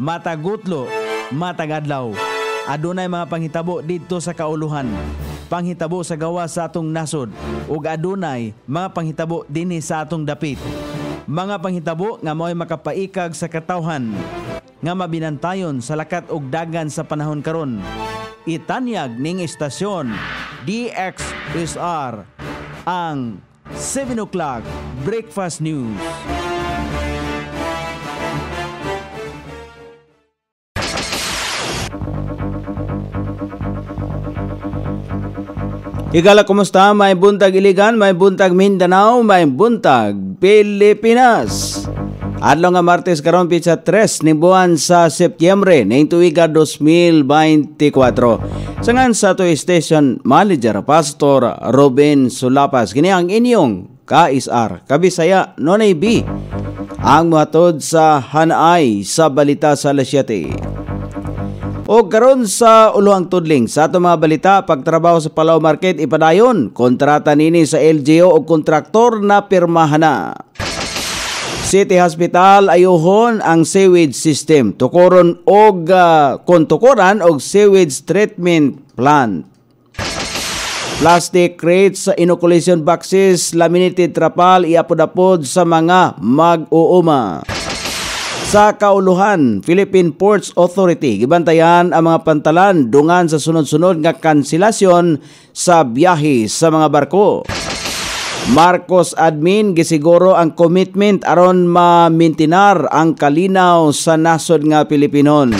matagutlo, matagadlaw. Adunay mga panghitabo dito sa kauluhan. Panghitabo sa gawa sa atong nasod ug adunay mga panghitabo dinhi sa atong dapit. Mga panghitabo nga mo'y makapaikag sa katawhan nga mabinantayon sa lakat ug dagan sa panahon karon. Itanyag ning istasyon DXSR ang 7 o'clock breakfast news. Igala, kumusta? May buntag Iligan, may buntag Mindanao, may buntag Pilipinas. Adlaw nga Martes karon pitsa 3 ni buwan sa Setyembre ning tuiga 2024. Sangan sa to station manager Pastor Robin Sulapas kini ang inyong KSR Kabisaya Nonay B ang matod sa Hanay sa balita sa Lasyate. O karon sa ulo ang tudling sa ato mga balita pagtrabaho sa Palau Market ipadayon kontrata nini sa LGU o kontraktor na pirmahan na. City Hospital ayuhon ang sewage system tukoron og uh, ah, kontukoran og sewage treatment plant. Plastic crates sa inoculation boxes, laminated trapal, iapod-apod sa mga mag-uuma sa Kauluhan, Philippine Ports Authority. Gibantayan ang mga pantalan dungan sa sunod-sunod nga kansilasyon sa biyahe sa mga barko. Marcos Admin gisiguro ang commitment aron ma mamintinar ang kalinaw sa nasod nga Pilipinon.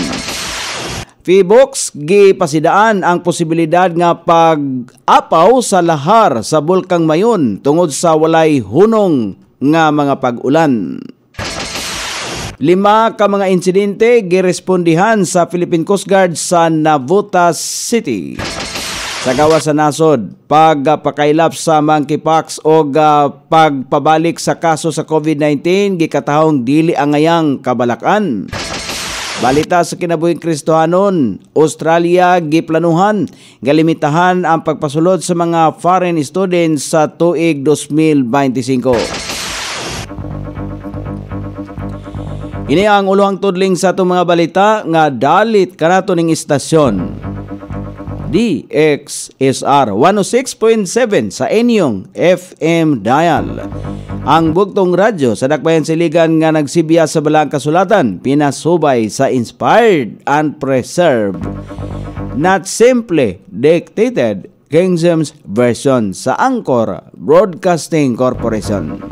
Fibox gipasidaan ang posibilidad nga pag-apaw sa lahar sa Bulkang Mayon tungod sa walay hunong nga mga pag-ulan. Lima ka mga insidente girespondihan sa Philippine Coast Guard sa Navutas City. Sa gawa sa nasod, pagpakailap sa monkeypox o pagpabalik sa kaso sa COVID-19 gikatahong dili angayang kabalakan. Balita sa kinabuhing Kristohanon, Australia giplanuhan galimitahan ang pagpasulod sa mga foreign students sa tuig 2025. Ini ang ulohang tudling sa itong mga balita nga dalit karato ning istasyon. DXSR 106.7 sa inyong FM dial. Ang bugtong radyo sa Dakbayan Siligan nga nagsibya sa Balang Kasulatan, pinasubay sa Inspired and Preserved. Not simply dictated King Version sa Angkor Broadcasting Corporation.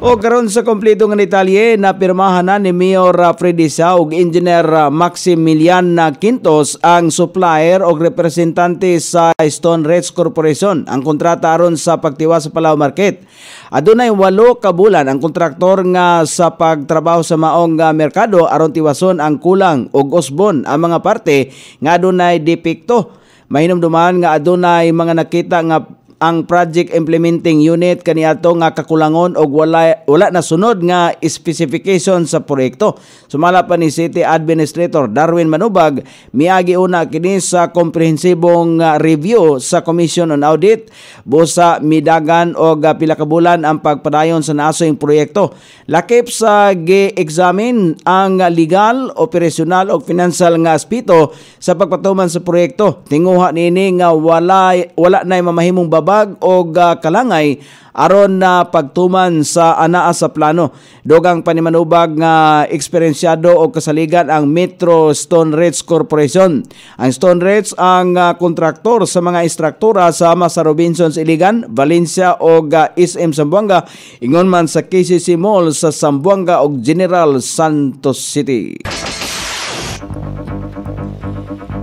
O karon sa kompleto nga detalye na pirmahan na ni Mayor ah, Freddy Sa og Engineer ah, Maximilian ah, Quintos ang supplier o representante sa Stone Reds Corporation ang kontrata aron sa pagtiwa sa Palaw Market. Adunay walo ka bulan ang kontraktor nga sa pagtrabaho sa maong merkado aron tiwason ang kulang ug usbon ang mga parte nga adunay depekto Mahinom duman nga adunay mga nakita nga ang project implementing unit kaniadto nga kakulangon og wala wala na sunod nga specification sa proyekto. Sumala pa ni City Administrator Darwin Manubag miagi una kini sa komprehensibong ah, review sa Commission on Audit busa midagan og pila ka bulan ang pagpadayon sa naasing proyekto. Lakip sa gi-examine ang legal, operational og financial nga aspeto sa pagpatuman sa proyekto. Tinguha nini nga wala wala na mamahimong baba habag o kalangay aron na pagtuman sa anaa sa plano. Dogang panimanubag nga eksperyensyado o kasaligan ang Metro Stone Ridge Corporation. Ang Stone Ridge ang ah, kontraktor sa mga istruktura sama sa Robinsons Iligan, Valencia o SM Sambuanga, ingon man sa KCC Mall sa Sambuanga o General Santos City.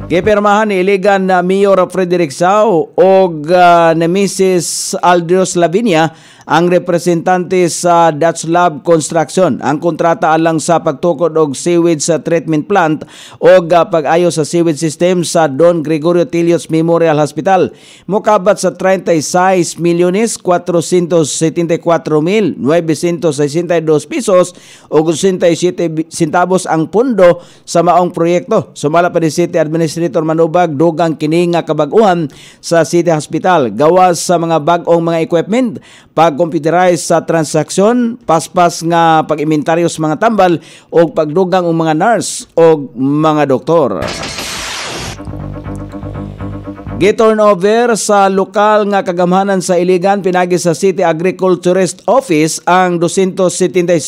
Gipirmahan ni Iligan na uh, Mayor Frederick Sao o uh, na Mrs. Aldrius Lavinia ang representante sa Dutch Lab Construction. Ang kontrata alang sa pagtukod og sewage sa treatment plant o ah, pag-ayo sa sewage system sa Don Gregorio Tilios Memorial Hospital. Mukabat sa 36 milyones 474 mil pesos o 67 centavos ang pundo sa maong proyekto. Sumala pa ni City Administrator Manubag dugang kini nga kabaguhan sa City Hospital gawas sa mga bag-ong mga equipment pag computerized sa transaksyon, paspas nga pag-inventaryo sa mga tambal o pagdugang ang mga nurse o mga doktor. Giturnover sa lokal nga kagamhanan sa Iligan pinagi sa City Agriculturist Office ang 276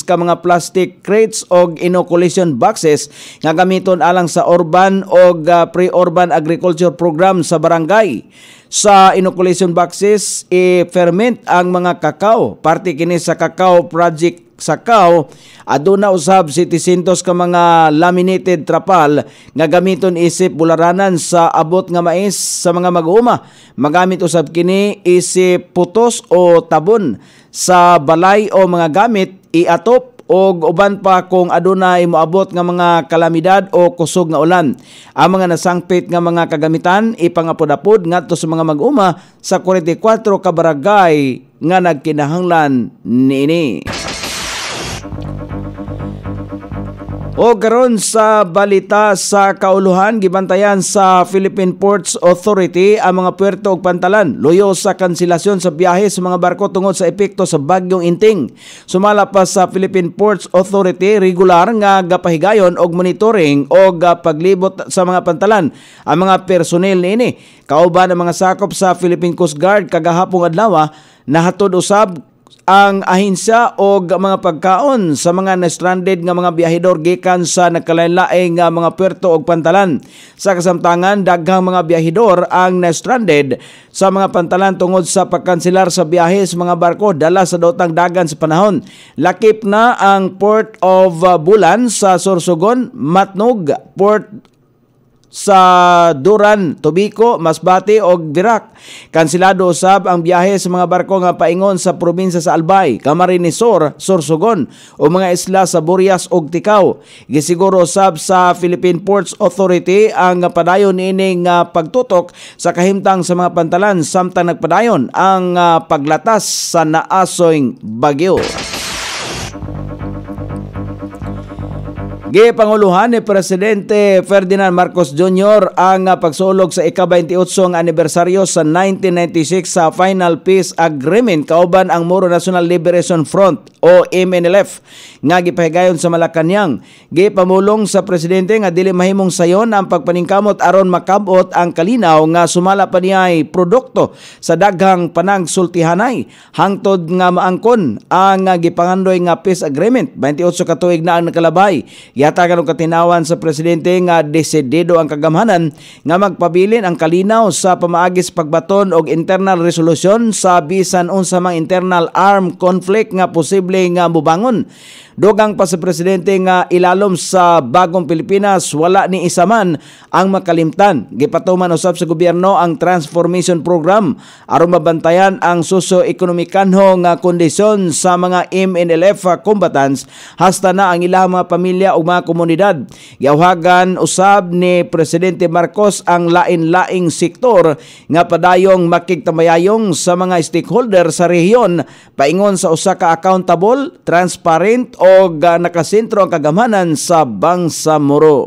ka mga plastic crates og inoculation boxes nga gamiton alang sa urban og ah, pre-urban agriculture program sa barangay. Sa inoculation boxes i-ferment ang mga kakao, parte kini sa Kakao Project Sakaw aduna usab 700 ka mga laminated trapal nga gamiton isip bularanan sa abot nga mais sa mga mag-uuma. Magamit usab kini isip putos o tabon sa balay o mga gamit iatop o uban pa kung adunay moabot nga mga kalamidad o kusog nga ulan. Ang mga nasangpit nga mga kagamitan ipangapod-apod ngadto sa mga mag-uma sa 44 ka barangay nga nagkinahanglan niini. O garon sa balita sa kauluhan gibantayan sa Philippine Ports Authority ang mga puerto ug pantalan luyo sa kanselasyon sa biyahe sa mga barko tungod sa epekto sa bagyong Inting. Sumala pa sa Philippine Ports Authority regular nga gapahigayon og monitoring og paglibot sa mga pantalan ang mga personnel niini. Kauban ang mga sakop sa Philippine Coast Guard kagahapon adlaw ah, nahatod usab ang ahinsa o mga pagkaon sa mga stranded nga mga biyahedor gikan sa nakalain laing mga puerto o pantalan. Sa kasamtangan, daghang mga biyahedor ang stranded sa mga pantalan tungod sa pagkansilar sa biyahe sa mga barko dala sa dotang dagan sa panahon. Lakip na ang Port of Bulan sa Sorsogon, Matnog, Port sa Duran, Tubico, Masbate ug Dirac. Kansilado usab ang biyahe sa mga barko nga paingon sa probinsya sa Albay, Camarines Sur, Sorsogon o mga isla sa Burias ug Tikaw. Gisiguro usab sa Philippine Ports Authority ang padayon ining pagtutok sa kahimtang sa mga pantalan samtang nagpadayon ang ah, paglatas sa naasoy bagyo. Gipanguluhan ni Presidente Ferdinand Marcos Jr. ang pagsulog sa ika-28 ang anibersaryo sa 1996 sa Final Peace Agreement kauban ang Moro National Liberation Front o MNLF nga gipahigayon sa Malacañang. Gipamulong sa presidente nga dili mahimong sayon ang pagpaningkamot aron makabot ang kalinaw nga sumala pa niyay produkto sa daghang panagsultihanay hangtod nga maangkon ang gipangandoy nga peace agreement 28 ka tuig na ang nakalabay Yata kanong katinawan sa presidente nga desidido ang kagamhanan nga magpabilin ang kalinaw sa pamaagis pagbaton og internal resolusyon sa bisan unsa mang internal armed conflict nga posible nga mubangon. Dogang pa sa presidente nga ilalom sa bagong Pilipinas wala ni isa ang makalimtan. Gipatuman usab sa gobyerno ang transformation program aron mabantayan ang socio-ekonomikanho nga kondisyon sa mga MNLF combatants hasta na ang ilang mga pamilya ug mga komunidad. Gawhagan usab ni Presidente Marcos ang lain-laing sektor nga padayong makigtamayayong sa mga stakeholder sa rehiyon paingon sa usa ka accountable, transparent o ah, nakasentro ang kagamhanan sa bangsa Moro.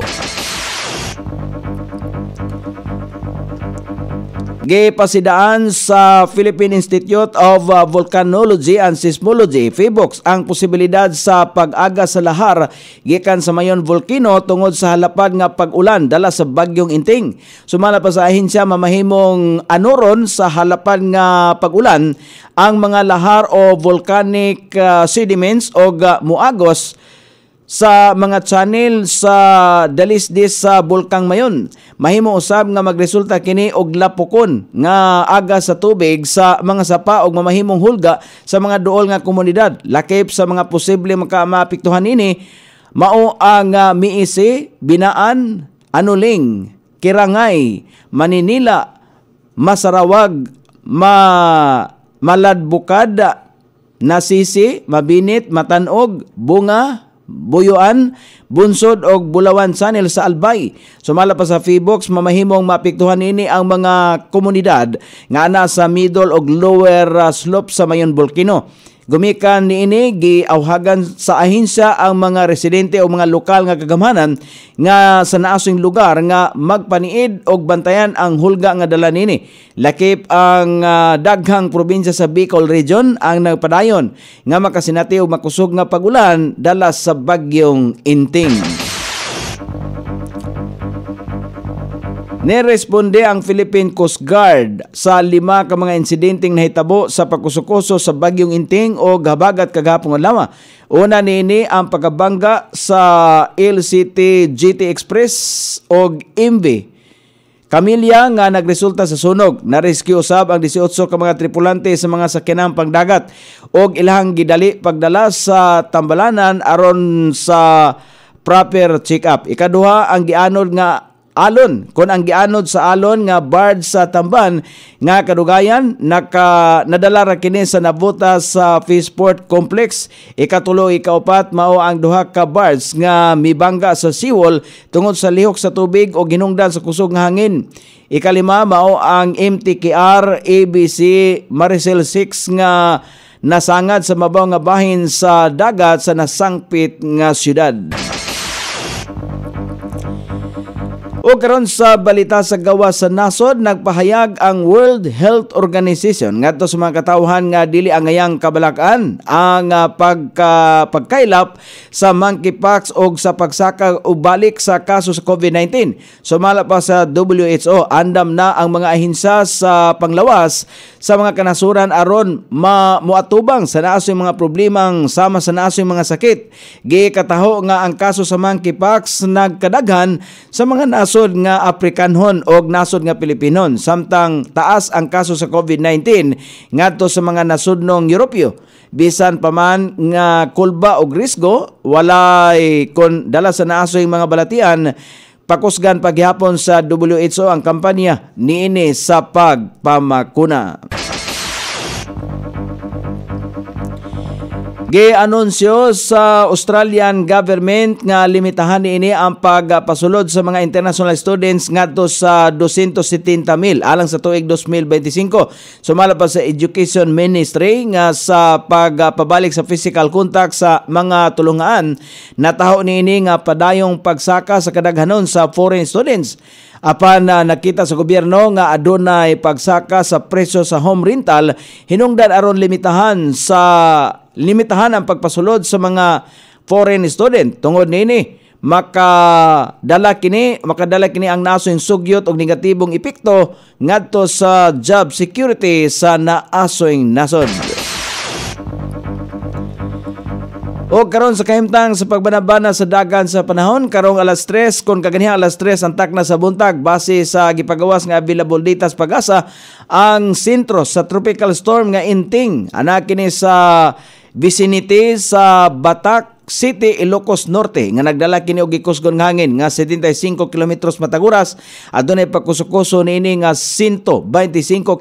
Gipasidaan sa Philippine Institute of uh, Volcanology and Seismology, PHIVOX, ang posibilidad sa pag-aga sa lahar gikan sa mayon volcano tungod sa halapad nga pag-ulan dala sa bagyong inting. Sumala pa sa ahinsya mamahimong anuron sa halapan nga pag-ulan ang mga lahar o volcanic uh, sediments o muagos sa mga channel sa dalisdis sa bulkang mayon. Mahimo usab nga magresulta kini og lapukon nga aga sa tubig sa mga sapa og mamahimong hulga sa mga duol nga komunidad. Lakip sa mga posible makamapiktuhan ini mao ang uh, miisi, binaan, anuling, kirangay, maninila, masarawag, ma maladbukad, nasisi, mabinit, matanog, bunga, Buyoan, Bunsod og Bulawan Channel sa Albay. Sumala pa sa Feebox, mamahimong mapiktuhan ini ang mga komunidad nga ana sa middle og lower ah, slope sa Mayon Volcano. Gumikan ni niini awhagan sa ahinsya ang mga residente o mga lokal nga kagamhanan nga sa naasing lugar nga magpaniid og bantayan ang hulga nga dala nini. Lakip ang uh, daghang probinsya sa Bicol Region ang nagpadayon nga makasinati og makusog nga pagulan dala sa bagyong Inting. Neresponde ang Philippine Coast Guard sa lima ka mga insidenteng nahitabo sa pagkusukoso sa Bagyong Inting o Gabagat kagapong alawa. Una nini ang pagkabangga sa LCT GT Express o MV. Kamilya nga nagresulta sa sunog. Narescue usab ang 18 ka mga tripulante sa mga sakyanang pangdagat og ilang gidali pagdala sa tambalanan aron sa proper check-up. Ikaduha ang gianod nga alon kon ang gianod sa alon nga bard sa tamban nga kadugayan naka nadala ra kini sa nabuta sa Fisport Complex ikatulo ikaupat mao ang duha ka bards nga mibangga sa siwol tungod sa lihok sa tubig o ginungdan sa kusog nga hangin ikalima mao ang MTKR ABC Maricel 6 nga nasangad sa mabaw nga bahin sa dagat sa nasangpit nga siyudad. O karon sa balita sa gawa sa nasod nagpahayag ang World Health Organization ngadto sa mga katawhan nga dili angayang kabalakan ang uh, pagka pagkailap sa monkeypox og sa pagsaka o balik sa kaso sa COVID-19. Sumala pa sa WHO andam na ang mga ahinsa sa panglawas sa mga kanasuran aron ma muatubang sa naasoy mga problemang sama sa naasoy mga sakit. Gikataho nga ang kaso sa monkeypox nagkadaghan sa mga naso nasod nga Afrikanhon o nasod nga Pilipinon samtang taas ang kaso sa COVID-19 ngadto sa mga nasudnong Europeo bisan pa man nga kulba og risgo walay kon dala sa naasoy mga balatian pakusgan paghihapon sa WHO ang kampanya niini sa pagpamakuna. Gi-anunsyo sa Australian government nga limitahan ni ini ang pagpasulod sa mga international students ngadto sa 270,000 alang sa tuig 2025. Sumala pa sa Education Ministry nga sa pagpabalik sa physical contact sa mga tulungan nataho ni ini nga padayong pagsaka sa kadaghanon sa foreign students. Apan ah, nakita sa gobyerno nga adunay pagsaka sa presyo sa home rental hinungdan aron limitahan sa limitahan ang pagpasulod sa mga foreign student tungod nini makadala kini makadala kini ang nasoy sugyot og negatibong epekto ngadto sa job security sa naasoing nasod. O karon sa kahimtang sa pagbanabana sa dagan sa panahon karong alas 3 kon kaganiha alas 3 ang takna sa buntag base sa gipagawas nga available data sa pag ang sentro sa tropical storm nga Inting ana kini sa vicinity sa Batak City, Ilocos Norte nga nagdala kini og gikusgon nga hangin nga 75 kilometros mataguras adunay pagkusukuso niini nga 125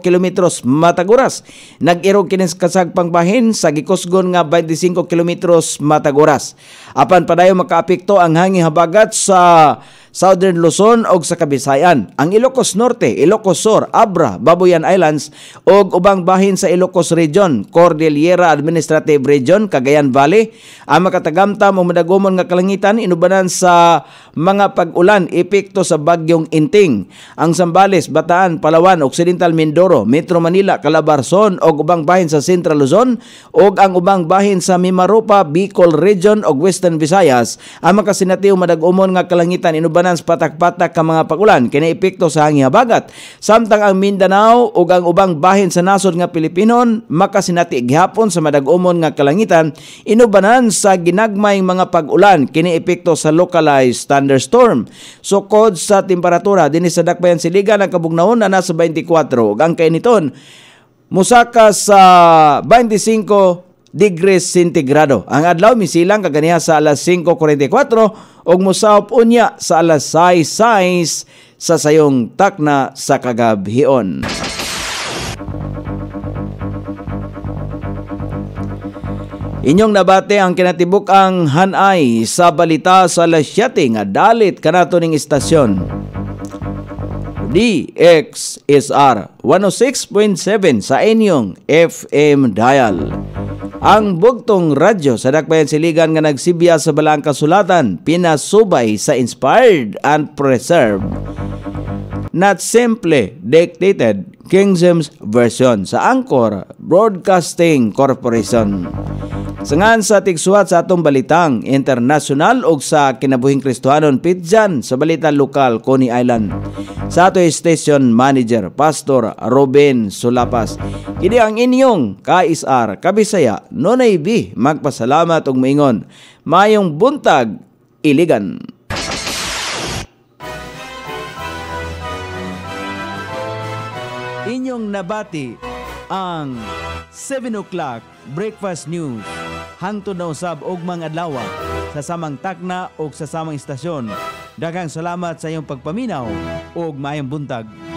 kilometros mataguras nagirog kini kasagpang bahin sa gikusgon nga 25 kilometros mataguras apan padayon makaapekto ang hangin habagat sa Southern Luzon ug sa Kabisayan. Ang Ilocos Norte, Ilocos Sur, Abra, Babuyan Islands ug ubang bahin sa Ilocos Region, Cordillera Administrative Region, Cagayan Valley. Ang makatagamtam o madagumon nga kalangitan inubanan sa mga pag-ulan epekto sa bagyong Inting. Ang Sambales, Bataan, Palawan, Occidental Mindoro, Metro Manila, Calabarzon ug ubang bahin sa Central Luzon ug ang ubang bahin sa Mimaropa, Bicol Region ug Western Visayas. Ang makasinati makasinatiw madagomon nga kalangitan inubanan tanan sa patak-patak ka mga pagulan kini epekto sa hangi habagat samtang ang Mindanao ug ang ubang bahin sa nasod nga Pilipinon makasinati gihapon sa madagumon nga kalangitan inubanan sa ginagmay mga pagulan kini epekto sa localized thunderstorm sukod sa temperatura dinhi sa dakbayan siligan ang kabugnaon na nasa 24 ug ang kainiton Musaka sa 25 degrees centigrado. Ang adlaw misilang kaganiha sa alas 5:44 ug musaop unya sa alas 6:00 sa sayong takna sa kagabhion. Inyong nabate ang kinatibuk ang hanay sa balita sa lasyate nga dalit kanato ning istasyon. DXSR 106.7 sa inyong FM dial. Ang bugtong radyo sa Dakbayan Siligan nga nagsibya sa balang kasulatan pinasubay sa Inspired and Preserved not simply dictated King James Version sa Angkor Broadcasting Corporation. Sangan sa tigsuwat sa atong balitang international ug sa kinabuhing Kristohanon Pidjan sa balita lokal Coney Island. Sa ato station manager Pastor Robin Sulapas. Kini ang inyong KSR Kabisaya Nonay B magpasalamat ug moingon. Mayong buntag iligan. inyong nabati ang 7 o'clock breakfast news. Hangtod na usab og mga adlaw sa samang takna og sa samang istasyon. Daghang salamat sa iyong pagpaminaw og maayong buntag.